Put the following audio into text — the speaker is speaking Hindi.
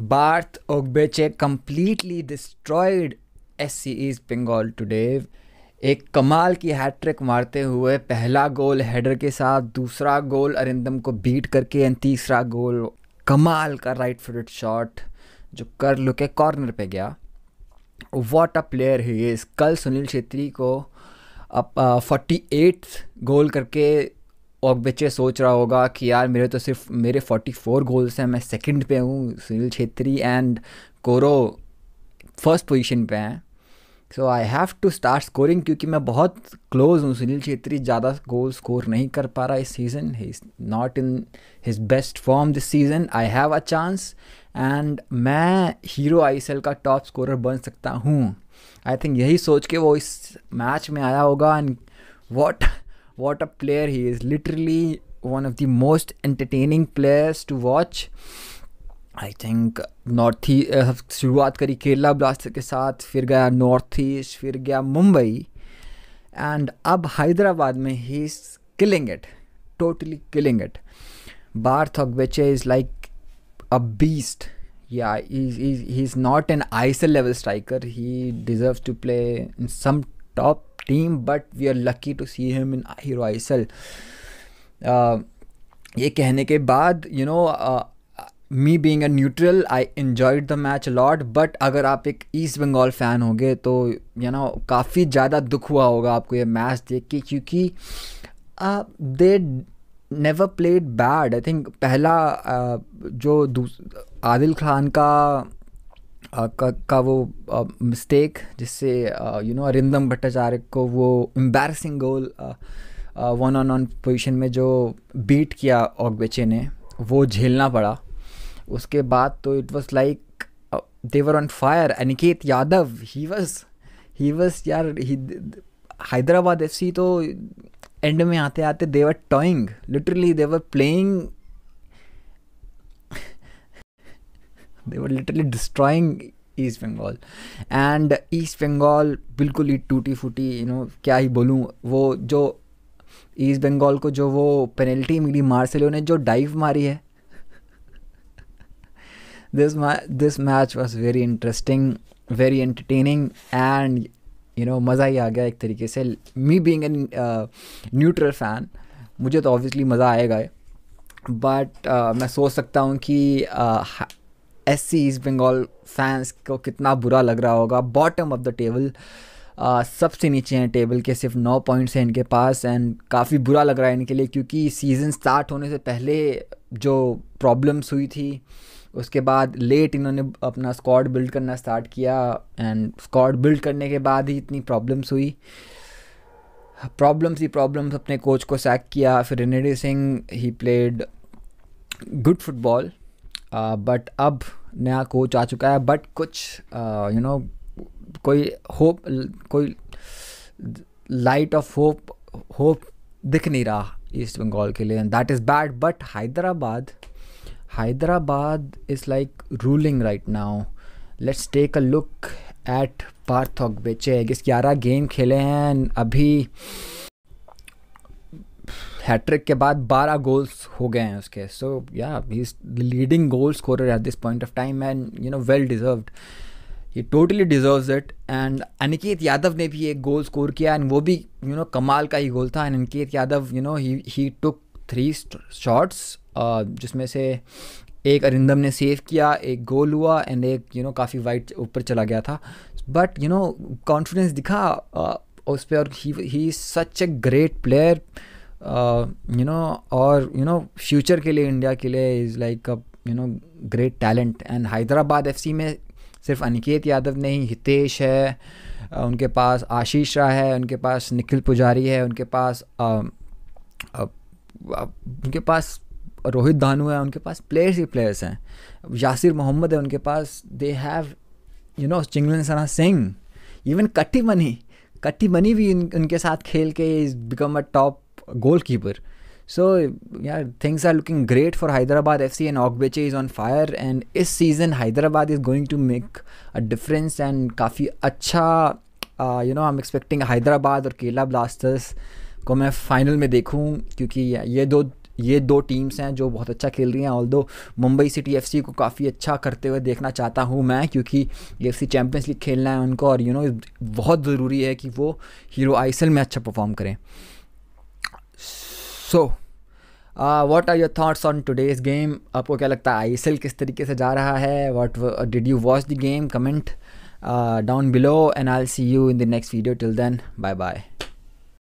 Barth Ogbeche completely destroyed SCE's Bengal today. एक कमाल की हैट्रिक मारते हुए पहला गोल हेडर के साथ दूसरा गोल अरिंदम को बीट करके एंड तीसरा गोल कमाल का राइट फुटेड शॉट जो कर लुके कॉर्नर पे गया what a player he is कल सुनील छेत्री को अब फोर्टी एट गोल करके और बच्चे सोच रहा होगा कि यार मेरे तो सिर्फ मेरे 44 गोल्स हैं मैं सेकंड पे हूँ Sunil Chhetri and Coro first position पे हैं so I have to start scoring क्योंकि मैं बहुत क्लोज हूँ सुनील छेत्री ज़्यादा गोल स्कोर नहीं कर पा रहा इस season he is not in his best form this season I have a chance and मैं हीरो आई का टॉप स्कोरर बन सकता हूँ आई थिंक यही सोच के वो इस मैच में आया होगा and what what a player he is. Literally one of the most entertaining players to watch. I think Northie. He uh, शुरुआत करी केरला ब्लास्टर के साथ फिर गया नॉर्थ ईस्ट फिर गया मुंबई एंड अब हैदराबाद में he is killing is like a beast. Yeah, he's, he's, he's not an ISO level striker. He deserves to play in some top team but we are lucky to see him in hero ISL. ये कहने के बाद you know me being a neutral I enjoyed the match lot but अगर आप एक ईस्ट बंगाल फ़ैन होंगे तो यू नो काफ़ी ज़्यादा दुख हुआ होगा आपको ये मैच देख के क्योंकि they never played bad I think पहला uh, जो आदिल खान का का, का वो मिस्टेक जिससे यू नो अरिंदम भट्टाचार्य को वो embarrassing goal one on one position में जो बीट किया ऑगबेचे ने वो झेलना पड़ा उसके बाद तो it was like they were on fire Aniket Yadav he was he was यार हैदराबाद एफ सी तो एंड में आते आते they were toying literally they were playing they were literally destroying East Bengal and East Bengal बिल्कुल ही टूटी फूटी यू नो क्या ही बोलूँ वो जो ईस्ट बंगाल को जो वो पेनल्टी मिली मार्सेलो ने जो डाइव मारी है this ma- this match was very interesting, very entertaining, and you know मज़ा ही आ गया एक तरीके से me being an neutral fan मुझे तो ऑब्वियसली मज़ा आएगा बट uh, मैं सोच सकता हूँ कि uh, S C East Bengal fans को कितना बुरा लग रहा होगा बॉटम ऑफ द टेबल सबसे नीचे हैं टेबल के सिर्फ नौ पॉइंट्स हैं इनके पास एंड काफ़ी बुरा लग रहा है इनके लिए क्योंकि सीज़न स्टार्ट होने से पहले जो प्रॉब्लम्स हुई थी उसके बाद लेट इन्होंने अपना स्क्वाड बिल्ड करना स्टार्ट किया एंड स्क्वाड बिल्ड करने के बाद ही इतनी प्रॉब्लम्स हुई प्रॉब्लम्स ही प्रॉब्लम्स अपने कोच को सैक किया फिर Renedy Singh he played good football but अब नया कोच आ चुका है बट कुछ यू uh, नो कोई होप कोई लाइट ऑफ होप होप दिख नहीं रहा ईस्ट बंगाल के लिए that is bad but Hyderabad Hyderabad is like ruling right now let's take a look at पार्थॉक बेचे ग्यारह गेम खेले हैं अभी हैट्रिक के बाद 12 गोल्स हो गए हैं उसके सो या he is the leading goal scorer at this point of time and you know well deserved he totally deserve it and Aniket Yadav ने भी एक गोल स्कोर किया एंड वो भी यू you नो know, कमाल का ही गोल था and Aniket Yadav you know he took three shots जिसमें से एक अरिंदम ने सेव किया एक गोल हुआ एंड एक यू नो काफ़ी वाइड ऊपर चला गया था बट यू नो कॉन्फिडेंस दिखा uh, उस पर और he such a great player you uh, know और यू नो फ्यूचर के लिए इंडिया के लिए is like a you know great talent and Hyderabad FC में सिर्फ अनिकेत यादव नहीं हितेश uh, है उनके पास आशीष राय है उनके पास um, uh, निखिल पुजारी है उनके पास उनके पास रोहित धानू है उनके पास प्लेयर्स ही प्लेयर्स हैं यासिर मोहम्मद है उनके पास they have you know Chinglensana Singh even Kattimani Kattimani भी उनके साथ खेल के is become a top goalkeeper. So yeah, things are looking great for Hyderabad FC and Ogbeche is on fire and this season Hyderabad is going to make a difference and काफ़ी अच्छा you know I am expecting Hyderabad और केला ब्लास्टर्स को मैं फाइनल में देखूं क्योंकि ये दो ये दो टीम्स हैं जो बहुत अच्छा खेल रही हैं ऑल दो मुंबई सिटी एफ को काफ़ी अच्छा करते हुए देखना चाहता हूं मैं क्योंकि एफ सी चैम्पियंस लीग खेलना है उनको और यू you नो know, बहुत ज़रूरी है कि वो हीरो आईसल में अच्छा परफॉर्म करें so what are your thoughts on today's game आपको क्या लगता है आई किस तरीके से जा रहा है what did you watch the game comment down below and I see you in the next video till then bye bye